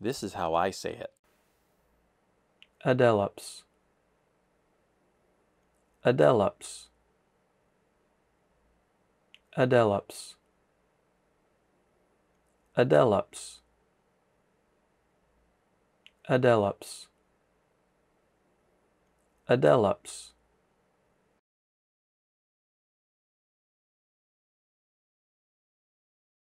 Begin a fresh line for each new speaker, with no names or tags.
This is how I say it.
Adelops. Adelops. Adelops. Adelops. Adelops.
Adelops.